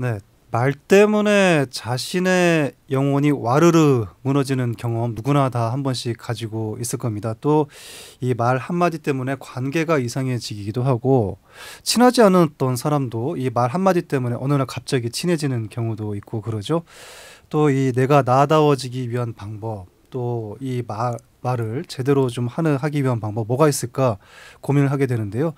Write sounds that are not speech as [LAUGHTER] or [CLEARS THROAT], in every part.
네. 말 때문에 자신의 영혼이 와르르 무너지는 경험 누구나 다 한 번씩 가지고 있을 겁니다. 또 이 말 한마디 때문에 관계가 이상해지기도 하고 친하지 않았던 사람도 이 말 한마디 때문에 어느 날 갑자기 친해지는 경우도 있고 그러죠. 또 이 내가 나다워지기 위한 방법 또 이 말 말을 제대로 좀 하는 하기 위한 방법 뭐가 있을까 고민을 하게 되는데요.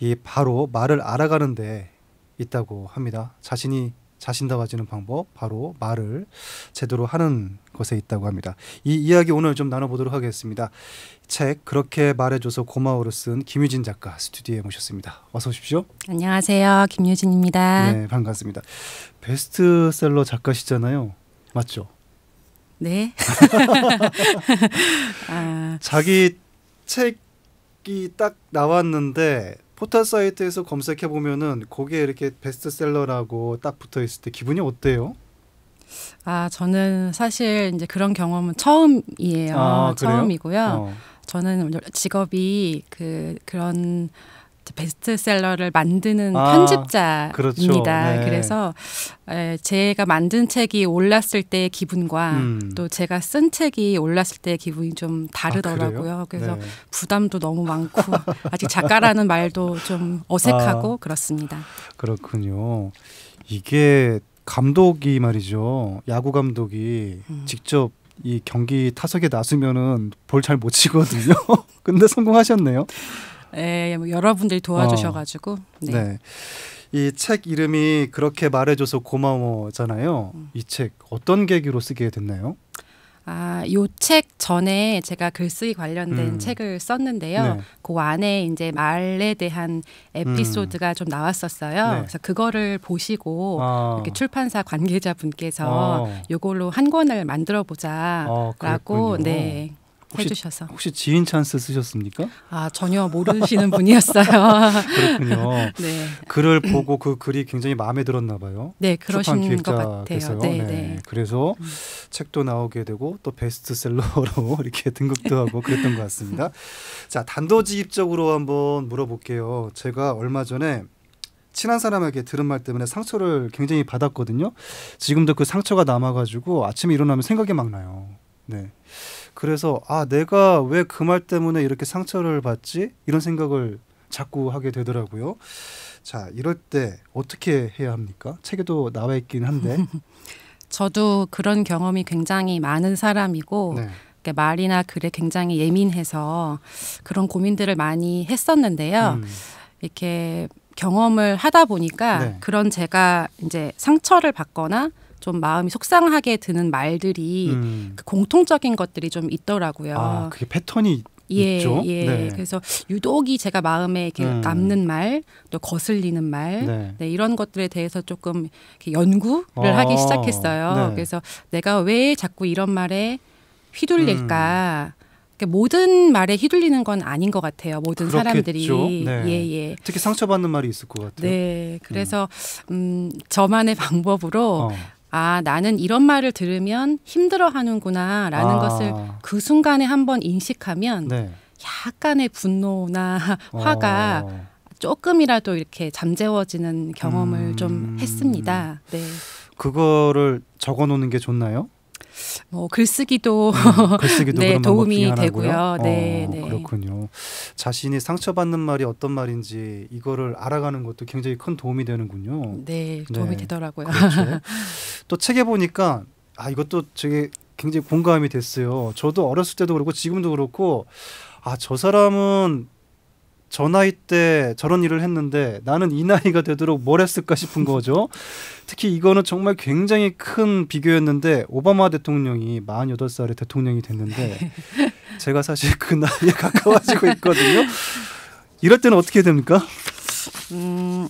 이 바로 말을 알아가는데 있다고 합니다. 자신이 자신다워지는 방법 바로 말을 제대로 하는 것에 있다고 합니다. 이 이야기 오늘 좀 나눠보도록 하겠습니다. 책 그렇게 말해줘서 고마워를 쓴 김유진 작가 스튜디오에 모셨습니다. 어서 오십시오. 안녕하세요, 김유진입니다. 네, 반갑습니다. 베스트셀러 작가시잖아요, 맞죠? 네. [LAUGHS] 아. 자기 책이 딱 나왔는데 포털 사이트에서 검색해 보면은 거기에 이렇게 베스트셀러라고 딱 붙어 있을 때 기분이 어때요? 아 저는 사실 이제 그런 경험은 처음이에요. 아, 처음이고요. 어. 저는 직업이 그 그런 베스트셀러를 만드는 아, 편집자입니다. 그렇죠. 네. 그래서 제가 만든 책이 올랐을 때의 기분과 음. 또 제가 쓴 책이 올랐을 때의 기분이 좀 다르더라고요. 아, 그래서 네. 부담도 너무 많고 [LAUGHS] 아직 작가라는 말도 좀 어색하고 아, 그렇습니다. 그렇군요. 이게 감독이 말이죠. 야구 감독이 음. 직접 이 경기 타석에 나서면은 볼 잘 못 치거든요. [LAUGHS] 근데 성공하셨네요. 예, 예, 뭐 여러분들이 도와주셔가지고. 어. 네. 네. 이 책 이름이 그렇게 말해줘서 고마워잖아요. 음. 이책 어떤 계기로 쓰게 됐나요? 아, 요책 전에 제가 글쓰기 관련된 음. 책을 썼는데요. 네. 그 안에 이제 말에 대한 에피소드가 음. 좀 나왔었어요. 네. 그래서 그거를 보시고 아. 이렇게 출판사 관계자분께서 아. 요걸로 한 권을 만들어 보자라고 어, 아, 네. 혹시, 해주셔서. 혹시 지인 찬스 쓰셨습니까? 아 전혀 모르시는 분이었어요. [LAUGHS] 그렇군요. 네. 글을 보고 그 글이 굉장히 마음에 들었나 봐요. 네, 그러신 것 같아요. 네, 네. 네, 그래서 음. 책도 나오게 되고 또 베스트셀러로 [LAUGHS] 이렇게 등급도 하고 그랬던 것 같습니다. 자 단도직입적으로 한번 물어볼게요. 제가 얼마 전에 친한 사람에게 들은 말 때문에 상처를 굉장히 받았거든요. 지금도 그 상처가 남아가지고 아침에 일어나면 생각이 막 나요. 네. 그래서 아 내가 왜 그 말 때문에 이렇게 상처를 받지 이런 생각을 자꾸 하게 되더라고요. 자 이럴 때 어떻게 해야 합니까? 책에도 나와 있긴 한데 [LAUGHS] 저도 그런 경험이 굉장히 많은 사람이고 네. 말이나 글에 굉장히 예민해서 그런 고민들을 많이 했었는데요. 음. 이렇게 경험을 하다 보니까 네. 그런 제가 이제 상처를 받거나 좀 마음이 속상하게 드는 말들이 음. 그 공통적인 것들이 좀 있더라고요. 아, 그게 패턴이 예, 있죠? 예. 네. 그래서 유독이 제가 마음에 이렇게 음. 남는 말, 또 거슬리는 말, 네. 네, 이런 것들에 대해서 조금 연구를 아. 하기 어. 시작했어요. 네. 그래서 내가 왜 자꾸 이런 말에 휘둘릴까? 음. 그러니까 모든 말에 휘둘리는 건 아닌 것 같아요. 모든 그렇겠죠? 사람들이 네. 예, 예. 특히 상처받는 말이 있을 것 같아요. 네, 그래서 음, 음 저만의 [LAUGHS] 방법으로 어. 아, 나는 이런 말을 들으면 힘들어 하는구나, 라는 아. 것을 그 순간에 한번 인식하면 네. 약간의 분노나 어. 화가 어. 조금이라도 이렇게 잠재워지는 경험을 음. 좀 했습니다. 네. 그거를 적어 놓는 게 좋나요? 뭐 글쓰기도, 음, 글쓰기도 [LAUGHS] 네, 뭐 도움이 되고요. 어, 네, 어, 네, 그렇군요. 자신이 상처받는 말이 어떤 말인지 이거를 알아가는 것도 굉장히 큰 도움이 되는군요. 네, 도움이 네, 되더라고요. 그렇죠. [LAUGHS] 또 책에 보니까 아 이것도 되게 굉장히 공감이 됐어요. 저도 어렸을 때도 그렇고 지금도 그렇고 아 저 사람은 저 나이 때 저런 일을 했는데 나는 이 나이가 되도록 뭘 했을까 싶은 거죠. [LAUGHS] 특히 이거는 정말 굉장히 큰 비교였는데 오바마 대통령이 48살에 대통령이 됐는데 [LAUGHS] 제가 사실 그 나이에 가까워지고 있거든요. 이럴 때는 어떻게 됩니까? 음,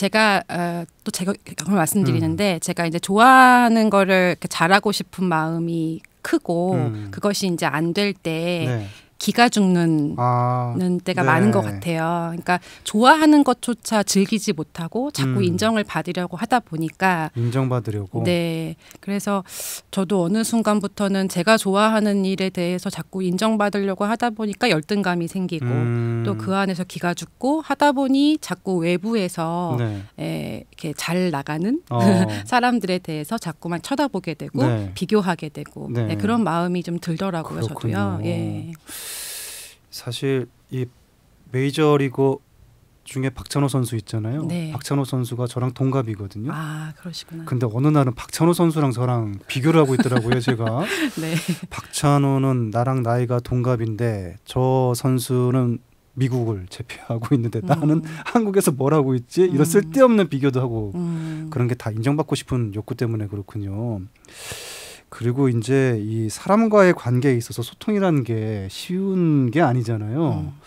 제가 어, 또 제가 경험을 말씀드리는데 음. 제가 이제 좋아하는 거를 잘하고 싶은 마음이 크고 음. 그것이 이제 안 될때 네. 기가 죽는 아, 때가 네. 많은 것 같아요. 그러니까 좋아하는 것조차 즐기지 못하고 자꾸 음. 인정을 받으려고 하다 보니까 인정받으려고. 네. 그래서 저도 어느 순간부터는 제가 좋아하는 일에 대해서 자꾸 인정받으려고 하다 보니까 열등감이 생기고 음. 또그 안에서 기가 죽고 하다 보니 자꾸 외부에서 네. 에, 예, 이렇게 잘 나가는 어. [LAUGHS] 사람들에 대해서 자꾸만 쳐다보게 되고 네. 비교하게 되고 네. 네 그런 마음이 좀 들더라고요. 그렇군요. 저도요. 예. 사실 이 메이저리그 중에 박찬호 선수 있잖아요. 네. 박찬호 선수가 저랑 동갑이거든요. 아 그러시구나. 근데 어느 날은 박찬호 선수랑 저랑 비교를 하고 있더라고요. 제가 [LAUGHS] 네. 박찬호는 나랑 나이가 동갑인데 저 선수는 미국을 제패하고 있는데 음. 나는 한국에서 뭘 하고 있지? 이런 음. 쓸데없는 비교도 하고 음. 그런 게 다 인정받고 싶은 욕구 때문에 그렇군요. 그리고 이제 이 사람과의 관계에 있어서 소통이라는 게 쉬운 게 아니잖아요. 음.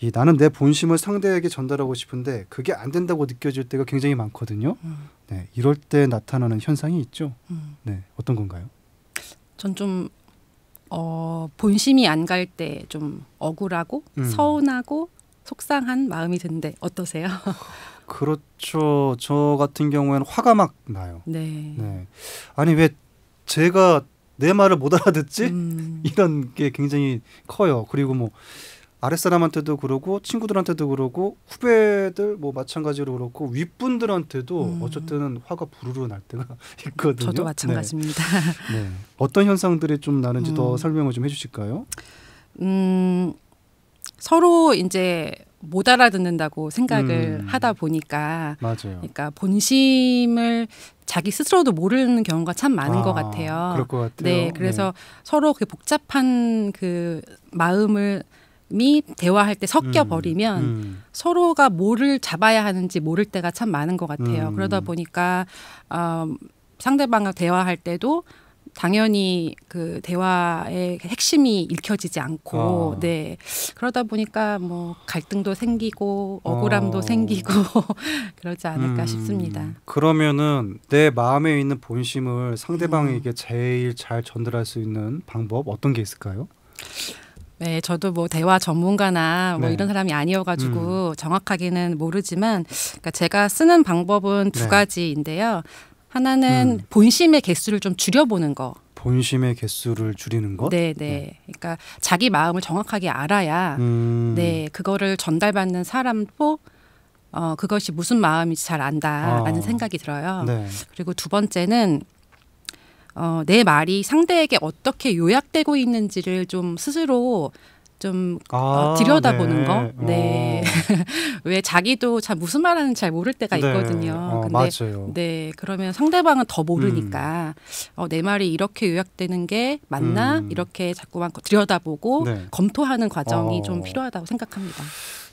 이 나는 내 본심을 상대에게 전달하고 싶은데 그게 안 된다고 느껴질 때가 굉장히 많거든요. 음. 네, 이럴 때 나타나는 현상이 있죠. 음. 네, 어떤 건가요? 전 좀 어, 본심이 안 갈 때 좀 억울하고 음. 서운하고 속상한 마음이 든데 어떠세요? [LAUGHS] 그렇죠. 저 같은 경우에는 화가 막 나요. 네. 네. 아니 왜 제가 내 말을 못 알아듣지? 음. [LAUGHS] 이런 게 굉장히 커요. 그리고 뭐 아랫사람한테도 그러고 친구들한테도 그러고 후배들 뭐 마찬가지로 그렇고 윗분들한테도 음. 어쨌든 화가 부르르 날 때가 [LAUGHS] 있거든요. 저도 네. 마찬가지입니다. 네. [LAUGHS] 네. 어떤 현상들이 좀 나는지 음. 더 설명을 좀 해주실까요? 음 서로 이제 못 알아듣는다고 생각을 음. 하다 보니까 맞아요. 그러니까 본심을 자기 스스로도 모르는 경우가 참 많은 아, 것 같아요. 그럴 것 같아요. 네, 네. 그래서 네. 서로 그 복잡한 그 마음을 미 대화할 때 섞여 버리면 음, 음. 서로가 뭐를 잡아야 하는지 모를 때가 참 많은 것 같아요. 음. 그러다 보니까 어, 상대방과 대화할 때도 당연히 그 대화의 핵심이 읽혀지지 않고 아. 네 그러다 보니까 뭐 갈등도 생기고 어. 억울함도 아. 생기고 [LAUGHS] 그러지 않을까 음, 싶습니다. 그러면은 내 마음에 있는 본심을 상대방에게 음. 제일 잘 전달할 수 있는 방법 어떤 게 있을까요? 네, 저도 뭐 대화 전문가나 뭐 네. 이런 사람이 아니어가지고 음. 정확하게는 모르지만, 그니까 제가 쓰는 방법은 두 네. 가지인데요. 하나는 음. 본심의 개수를 좀 줄여보는 거. 본심의 개수를 줄이는 것. 네, 네, 네. 그러니까 자기 마음을 정확하게 알아야 음. 네 그거를 전달받는 사람도 어 그것이 무슨 마음인지 잘 안다라는 아. 생각이 들어요. 네. 그리고 두 번째는 어, 내 말이 상대에게 어떻게 요약되고 있는지를 좀 스스로 좀 아, 어, 들여다보는 네. 거. 어. 네. [LAUGHS] 왜 자기도 참 무슨 말하는지 잘 모를 때가 네. 있거든요. 어, 근데 맞아요. 네. 그러면 상대방은 더 모르니까 음. 어, 내 말이 이렇게 요약되는 게 맞나? 음. 이렇게 자꾸만 들여다보고 네. 검토하는 과정이 어. 좀 필요하다고 생각합니다.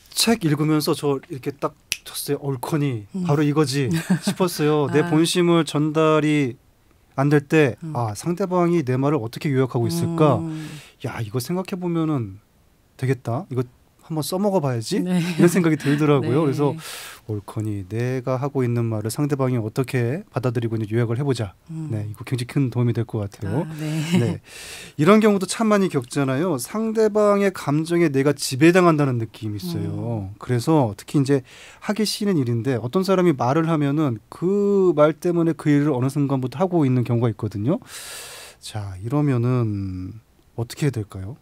책 읽으면서 저 이렇게 딱 쳤어요. 얼커니 음. 바로 이거지 [LAUGHS] 싶었어요. 아. 본심을 전달이 안 될 때아 음. 상대방이 내 말을 어떻게 요약하고 있을까? 음. 야 이거 생각해 보면은 되겠다. 이거 한번 써먹어 봐야지 네. 이런 생각이 들더라고요. [LAUGHS] 네. 그래서 옳거니 내가 하고 있는 말을 상대방이 어떻게 받아들이고 있는지 요약을 해보자. 음. 네, 이거 굉장히 큰 도움이 될 것 같아요. 아, 네. 네. 이런 경우도 참 많이 겪잖아요. 상대방의 감정에 내가 지배당한다는 느낌이 있어요. 음. 그래서 특히 이제 하기 싫은 일인데 어떤 사람이 말을 하면은 그 말 때문에 그 일을 어느 순간부터 하고 있는 경우가 있거든요. 자, 이러면은 어떻게 해야 될까요?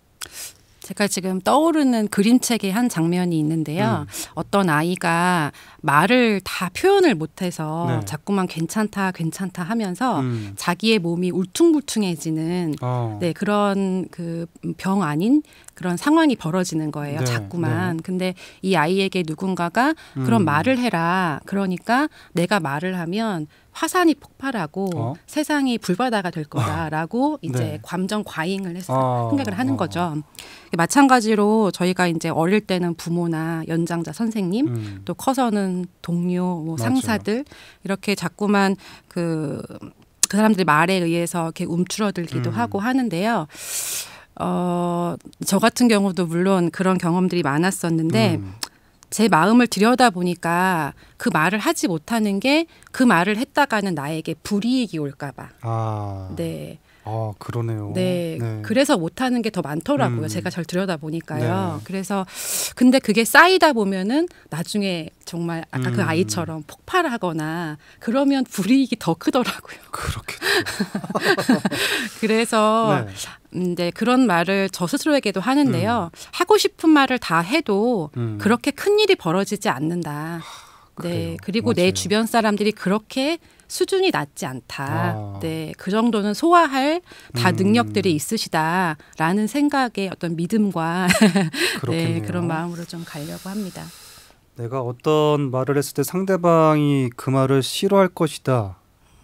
제가 지금 떠오르는 그림책의 한 장면이 있는데요. 음. 어떤 아이가 말을 다 표현을 못해서 네. 자꾸만 괜찮다, 괜찮다 하면서 음. 자기의 몸이 울퉁불퉁해지는 어. 네, 그런 그 병 아닌 그런 상황이 벌어지는 거예요. 네, 자꾸만. 네. 근데 이 아이에게 누군가가 그런 음. 말을 해라. 그러니까 내가 말을 하면 화산이 폭발하고 어? 세상이 불바다가 될 아. 거다라고 아, 이제 네. 감정 과잉을 해서 아, 생각을 하는 거죠. 마찬가지로 저희가 이제 어릴 때는 부모나 연장자 선생님 음. 또 커서는 동료 뭐 상사들 이렇게 자꾸만 그그 사람들의 말에 의해서 이렇게 움츠러들기도 음. 하고 하는데요. 어, 저 같은 경우도 물론 그런 경험들이 많았었는데 음. 제 마음을 들여다 보니까 그 말을 하지 못하는 게 그 말을 했다가는 나에게 불이익이 올까봐. 아. 네. 아, 그러네요. 네. 네. 그래서 못하는 게 더 많더라고요. 음. 제가 잘 들여다보니까요. 네. 그래서, 근데 그게 쌓이다 보면은 나중에 정말 아까 그 음. 그 아이처럼 폭발하거나 그러면 불이익이 더 크더라고요. 그렇게 [LAUGHS] 그래서, 네. 근데 음, 그런 말을 저 스스로에게도 하는데요. 음. 하고 싶은 말을 다 해도 음. 그렇게 큰 일이 벌어지지 않는다. 하, 네. 그리고 맞아요. 내 주변 사람들이 그렇게 수준이 낮지 않다. 아. 네, 그 정도는 소화할 다 음. 능력들이 있으시다라는 생각에 어떤 믿음과 [LAUGHS] 네, 그런 마음으로 좀 가려고 합니다. 내가 어떤 말을 했을 때 상대방이 그 말을 싫어할 것이다.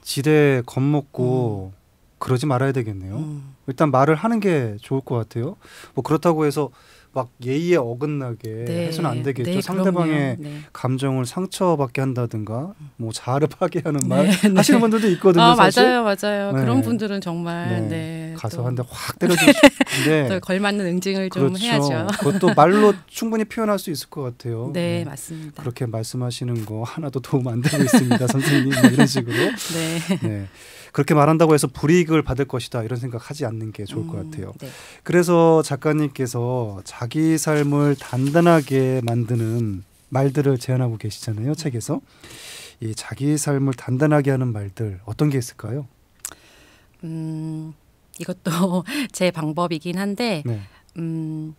지레 겁먹고 음. 그러지 말아야 되겠네요. 음. 일단 말을 하는 게 좋을 것 같아요. 뭐 그렇다고 해서 막 예의에 어긋나게 네. 해서는 안 되겠죠. 네, 상대방의 네. 감정을 상처받게 한다든가 뭐 자아를 파괴하는 말 네, 네. 하시는 분들도 있거든요. 아, 사실. 맞아요, 맞아요. 네. 그런 분들은 정말 네. 가서 한대확 때려주시는데 [LAUGHS] 걸맞는 응징을 좀 그렇죠. 해야죠. 그것도 말로 충분히 표현할 수 있을 것 같아요. 네, 네, 맞습니다. 그렇게 말씀하시는 거 하나도 도움 안 되고 있습니다, [LAUGHS] 선생님 뭐 이런 식으로. 네. 네. 그렇게 말한다고 해서 불이익을 받을 것이다 이런 생각하지 않는 게 좋을 것 음, 같아요. 네. 그래서 작가님께서 자기 삶을 단단하게 만드는 말들을 제안하고 계시잖아요 책에서 이 자기 삶을 단단하게 하는 말들 어떤 게 있을까요? 음, 이것도 [LAUGHS] 제 방법이긴 한데 네. 음,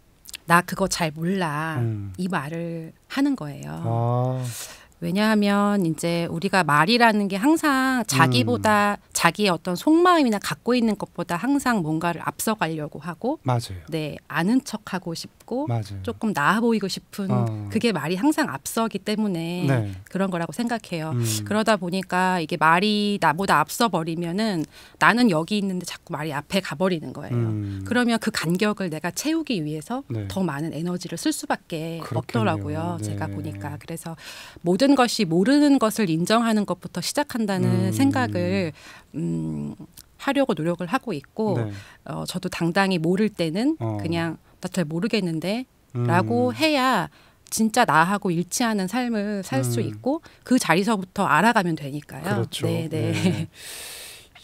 나 그거 잘 몰라 음. 이 말을 하는 거예요. 아. 왜냐하면 이제 우리가 말이라는 게 항상 자기보다 음. 자기의 어떤 속마음이나 갖고 있는 것보다 항상 뭔가를 앞서가려고 하고 맞아요. 네 아는 척하고 싶고 맞아요. 조금 나아 보이고 싶은 어. 그게 말이 항상 앞서기 때문에 네. 그런 거라고 생각해요. 음. 그러다 보니까 이게 말이 나보다 앞서 버리면은 나는 여기 있는데 자꾸 말이 앞에 가버리는 거예요. 음. 그러면 그 간격을 내가 채우기 위해서 네. 더 많은 에너지를 쓸 수밖에 그렇겠네요. 없더라고요. 네. 제가 보니까 그래서 모든 모든 것이 모르는 것을 인정하는 것부터 시작한다는 음. 생각을 음, 하려고 노력을 하고 있고 네. 어, 저도 당당히 모를 때는 어. 그냥 나 잘 모르겠는데 음. 라고 해야 진짜 나하고 일치하는 삶을 살수 음. 있고 그 자리서부터 알아가면 되니까요. 그렇죠. 네, 네. 네.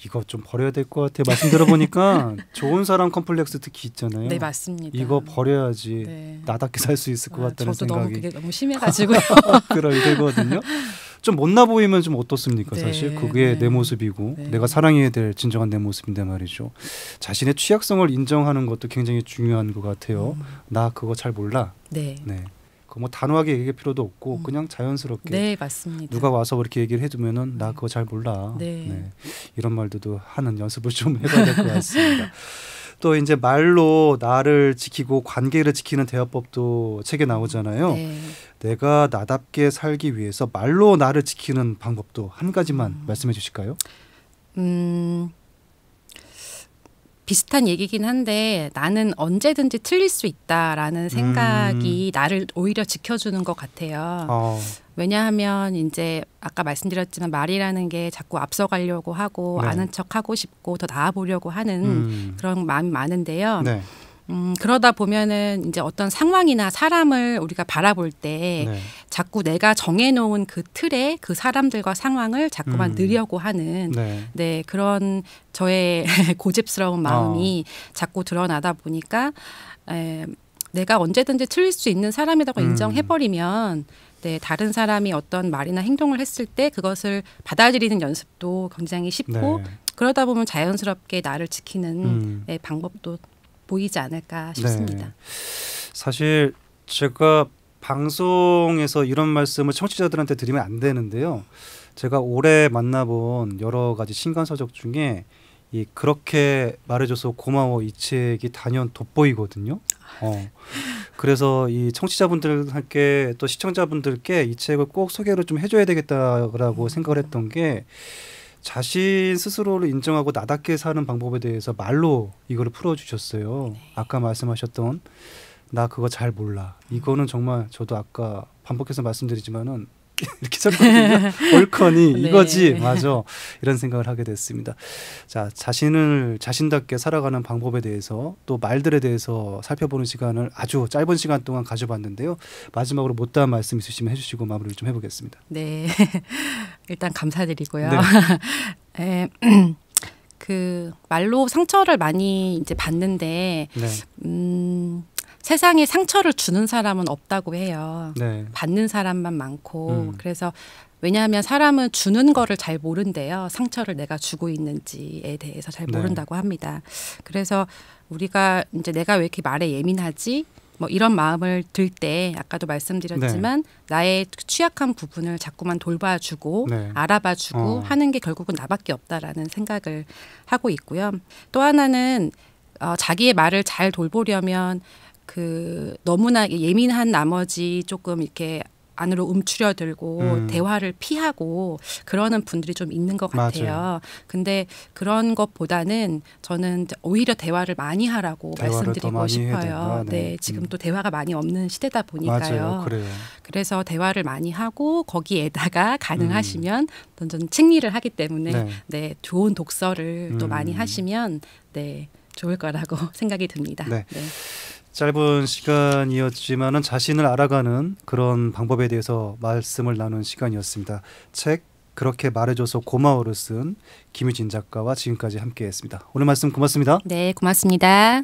이거 좀 버려야 될 것 같아. 말씀 들어보니까 [LAUGHS] 좋은 사람 컴플렉스 특히 있잖아요. 네 맞습니다. 이거 버려야지 네. 나답게 살 수 있을 것 아, 같다는 저도 생각이. 너무 그게 너무 심해가지고 [LAUGHS] 그런 이거든요. 좀 못나 보이면 좀 어떻습니까? 네. 사실 그게 네. 내 모습이고 네. 내가 사랑해야 될 진정한 내 모습인데 말이죠. 자신의 취약성을 인정하는 것도 굉장히 중요한 것 같아요. 음. 나 그거 잘 몰라. 네. 네. 그 뭐 단호하게 얘기할 필요도 없고 음. 그냥 자연스럽게 네 맞습니다. 누가 와서 그렇게 뭐 얘기를 해주면은 나 네. 그거 잘 몰라 네. 네. 이런 말들도 하는 연습을 좀 [LAUGHS] 해봐야 될 것 같습니다. 또 이제 말로 나를 지키고 관계를 지키는 대화법도 책에 나오잖아요. 네. 내가 나답게 살기 위해서 말로 나를 지키는 방법도 한 가지만 음. 말씀해 주실까요? 음. 비슷한 얘기긴 한데 나는 언제든지 틀릴 수 있다라는 생각이 음. 나를 오히려 지켜주는 것 같아요. 어. 왜냐하면 이제 아까 말씀드렸지만 말이라는 게 자꾸 앞서가려고 하고 네. 아는 척 하고 싶고 더 나아 보려고 하는 음. 그런 마음이 많은데요. 네. 음, 그러다 보면은 이제 어떤 상황이나 사람을 우리가 바라볼 때 네. 자꾸 내가 정해놓은 그 틀에 그 사람들과 상황을 자꾸만 음. 느려고 하는 네. 네 그런 저의 [LAUGHS] 고집스러운 마음이 어. 자꾸 드러나다 보니까 에, 내가 언제든지 틀릴 수 있는 사람이라고 음. 인정해버리면 네, 다른 사람이 어떤 말이나 행동을 했을 때 그것을 받아들이는 연습도 굉장히 쉽고 네. 그러다 보면 자연스럽게 나를 지키는 음. 네, 방법도 보이지 않을까 네. 싶습니다. 네. 사실 제가 방송에서 이런 말씀을 청취자들한테 드리면 안 되는데요. 제가 올해 만나본 여러 가지 신간서적 중에 이 그렇게 말해줘서 고마워 이 책이 단연 돋보이거든요. 어. 그래서 이 청취자분들께 또 시청자분들께 이 책을 꼭 소개를 좀 해줘야 되겠다라고 생각을 했던 게 자신 스스로를 인정하고 나답게 사는 방법에 대해서 말로 이거를 풀어주셨어요. 네. 아까 말씀하셨던 나 그거 잘 몰라. 이거는 정말 저도 아까 반복해서 말씀드리지만은 [LAUGHS] 이렇게 적거든요. 올컨이 [LAUGHS] 네. 이거지 맞아 이런 생각을 하게 됐습니다. 자 자신을 자신답게 살아가는 방법에 대해서 또 말들에 대해서 살펴보는 시간을 아주 짧은 시간 동안 가져봤는데요. 마지막으로 못다한 말씀 있으시면 해주시고 마무리를 좀 해보겠습니다. 네 [LAUGHS] 일단 감사드리고요. 네. 에, [CLEARS THROAT] 그 말로 상처를 많이 이제 받는데 네. 음. 세상에 상처를 주는 사람은 없다고 해요. 네. 받는 사람만 많고 음. 그래서 왜냐하면 사람은 주는 거를 잘 모른대요. 상처를 내가 주고 있는지에 대해서 잘 네. 모른다고 네. 합니다. 그래서 우리가 이제 내가 왜 이렇게 말에 예민하지? 뭐 이런 마음을 들 때 아까도 말씀드렸지만 네. 나의 취약한 부분을 자꾸만 돌봐주고 네. 알아봐주고 어. 하는 게 결국은 나밖에 없다라는 생각을 하고 있고요. 또 하나는 어, 자기의 말을 잘 돌보려면 그 너무나 예민한 나머지 조금 이렇게 안으로 움츠려들고 음. 대화를 피하고 그러는 분들이 좀 있는 것 같아요. 맞아요. 근데 그런 것보다는 저는 오히려 대화를 많이 하라고 말씀드리고 싶어요. 네. 네. 음. 지금 또 대화가 많이 없는 시대다 보니까요. 그래서 대화를 많이 하고 거기에다가 음. 가능하시면 음. 좀 책리를 하기 때문에 네, 네 좋은 독서를 음. 또 많이 음. 하시면 네 좋을 거라고 [LAUGHS] 생각이 듭니다. 네. 네. 짧은 시간이었지만은 자신을 알아가는 그런 방법에 대해서 말씀을 나눈 시간이었습니다. 책 그렇게 말해줘서 고마워를 쓴 김유진 작가와 지금까지 함께했습니다. 오늘 말씀 고맙습니다. 네, 고맙습니다.